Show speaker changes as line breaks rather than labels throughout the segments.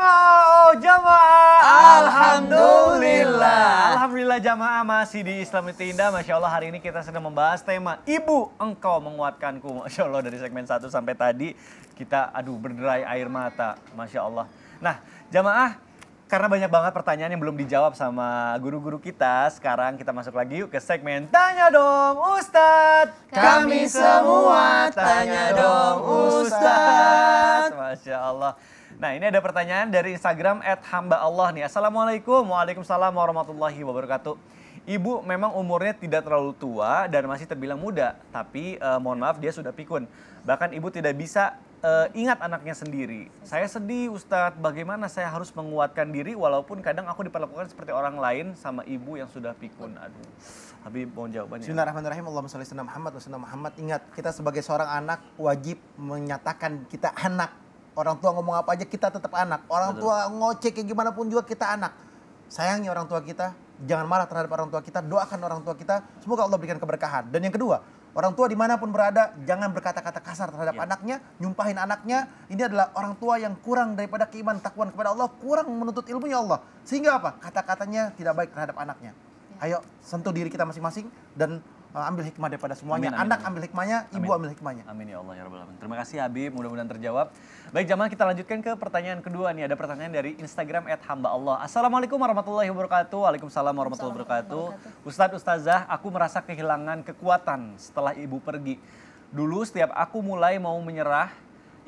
jamaah, oh, jamaah. Alhamdulillah. Alhamdulillah jamaah masih di Islamit Indah. Masya Allah hari ini kita sedang membahas tema Ibu Engkau Menguatkanku. Masya Allah dari segmen 1 sampai tadi kita aduh berderai air mata. Masya Allah. Nah jamaah karena banyak banget pertanyaan yang belum dijawab sama guru-guru kita. Sekarang kita masuk lagi yuk ke segmen Tanya Dong Ustadz. Kami semua Tanya Dong Ustadz. Masya Allah. Nah ini ada pertanyaan dari Instagram at hamba Allah nih. Assalamualaikum, waalaikumsalam warahmatullahi wabarakatuh. Ibu memang umurnya tidak terlalu tua dan masih terbilang muda, tapi eh, mohon maaf dia sudah pikun. Bahkan ibu tidak bisa uh, ingat anaknya sendiri. Saya sedih Ustadz, bagaimana saya harus menguatkan diri walaupun kadang aku diperlakukan seperti orang lain sama ibu yang sudah pikun. Aduh, Habib mohon jawabannya. Bismillahirrahmanirrahim,
Allahumma salli Muhammad wa Muhammad. Ingat, kita sebagai seorang anak wajib menyatakan kita anak Orang tua ngomong apa aja kita tetap anak. Orang Betul. tua ngocek kayak gimana pun juga kita anak. Sayangnya orang tua kita, jangan marah terhadap orang tua kita, doakan orang tua kita, semoga Allah berikan keberkahan. Dan yang kedua, orang tua dimanapun berada, jangan berkata-kata kasar terhadap ya. anaknya, nyumpahin anaknya. Ini adalah orang tua yang kurang daripada keiman takwaan kepada Allah, kurang menuntut ilmunya Allah. Sehingga apa? Kata-katanya tidak baik terhadap anaknya. Iya. Ayo sentuh diri kita masing-masing dan Eh, ambil hikmah daripada semuanya. Amin, amin, Anak amin. ambil hikmahnya, ibu ambil
hikmahnya. Amin ya Allah ya Rabbal Alamin. Terima kasih Habib, mudah-mudahan terjawab. Baik jamaah kita lanjutkan ke pertanyaan kedua nih. Ada pertanyaan dari Instagram hamba Allah. Assalamualaikum warahmatullahi wabarakatuh. Waalaikumsalam warahmatullahi wabarakatuh. Ustadz Ustazah, aku merasa kehilangan kekuatan setelah ibu pergi. Dulu setiap aku mulai mau menyerah,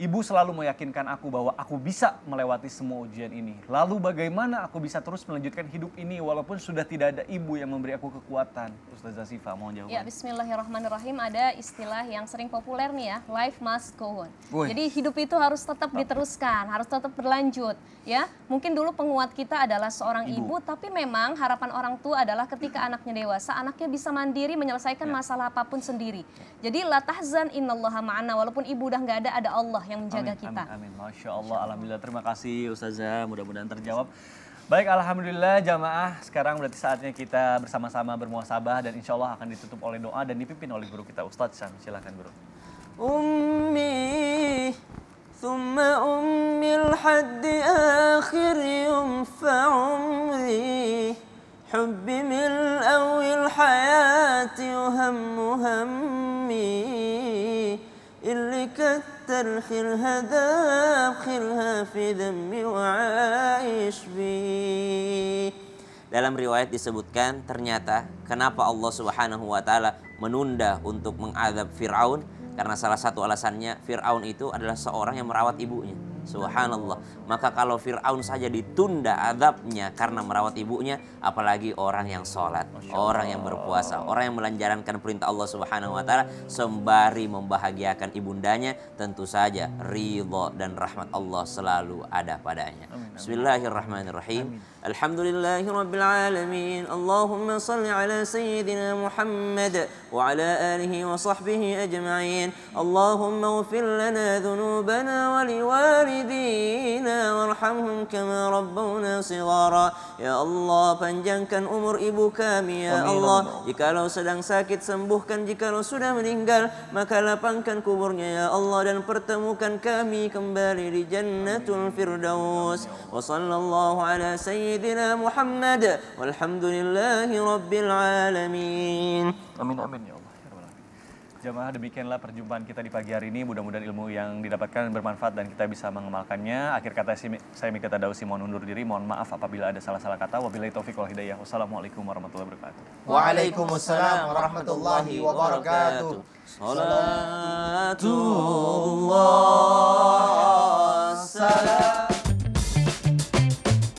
Ibu selalu meyakinkan aku bahwa aku bisa melewati semua ujian ini. Lalu bagaimana aku bisa terus melanjutkan hidup ini walaupun sudah tidak ada ibu yang memberi aku kekuatan? Ustazah Siva, mohon jawaban. Ya, bismillahirrahmanirrahim ada istilah yang sering populer nih ya, life must go on. Uy. Jadi hidup itu harus tetap diteruskan, harus tetap berlanjut ya. Mungkin dulu penguat kita adalah seorang ibu, ibu tapi memang harapan orang tua adalah ketika anaknya dewasa, anaknya bisa mandiri menyelesaikan ya. masalah apapun sendiri. Jadi la tahzan innallaha ma'ana walaupun ibu udah nggak ada ada Allah ya yang menjaga amin, kita. Amin, amin. Masya Allah. Alhamdulillah. Terima kasih Ustazah. Mudah-mudahan terjawab. Baik, Alhamdulillah jamaah. Sekarang berarti saatnya kita bersama-sama bermuasabah dan insya Allah akan ditutup oleh doa dan dipimpin oleh guru kita Ustaz Silahkan guru.
Ummi ثم أمي لحد akhir yumfa umri, hubbi اللي كتر خيرها ذاب خيرها في ذمي وعايش بي dalam riwayat disebutkan ternyata kenapa Allah Subhanahu wa taala menunda untuk mengadab Firaun karena salah satu alasannya Firaun itu adalah seorang yang merawat ibunya. Subhanallah. Maka kalau Fir'aun saja ditunda adabnya karena merawat ibunya, apalagi orang yang sholat, orang yang berpuasa, orang yang melanjarankan perintah Allah Subhanahu Wa Taala sembari membahagiakan ibundanya, tentu saja ridho dan rahmat Allah selalu ada padanya. Bismillahirrahmanirrahim. Alhamdulillahirobbilalamin. Allahumma salli ala sayyidina Muhammad wa ala alihi wa sahbihi ajma'in. Allahumma ufir lana dhunubana wa liwari abidina warhamhum kama rabbuna sigara ya Allah panjangkan umur ibu kami ya Amin Allah jikalau sedang sakit sembuhkan jikalau sudah meninggal maka lapangkan kuburnya ya Allah dan pertemukan kami kembali di jannatul firdaus wa sallallahu ala sayyidina Muhammad walhamdulillahi rabbil alamin amin amin ya Allah Jamaah demikianlah perjumpaan kita
di pagi hari ini. Mudah-mudahan ilmu yang didapatkan bermanfaat dan kita bisa mengamalkannya. Akhir kata saya Mika Tadausi mohon undur diri. Mohon maaf apabila ada salah-salah kata. Wabillahi taufiq wal hidayah. Wassalamualaikum warahmatullahi wabarakatuh.
Waalaikumsalam warahmatullahi wabarakatuh. Salatullah.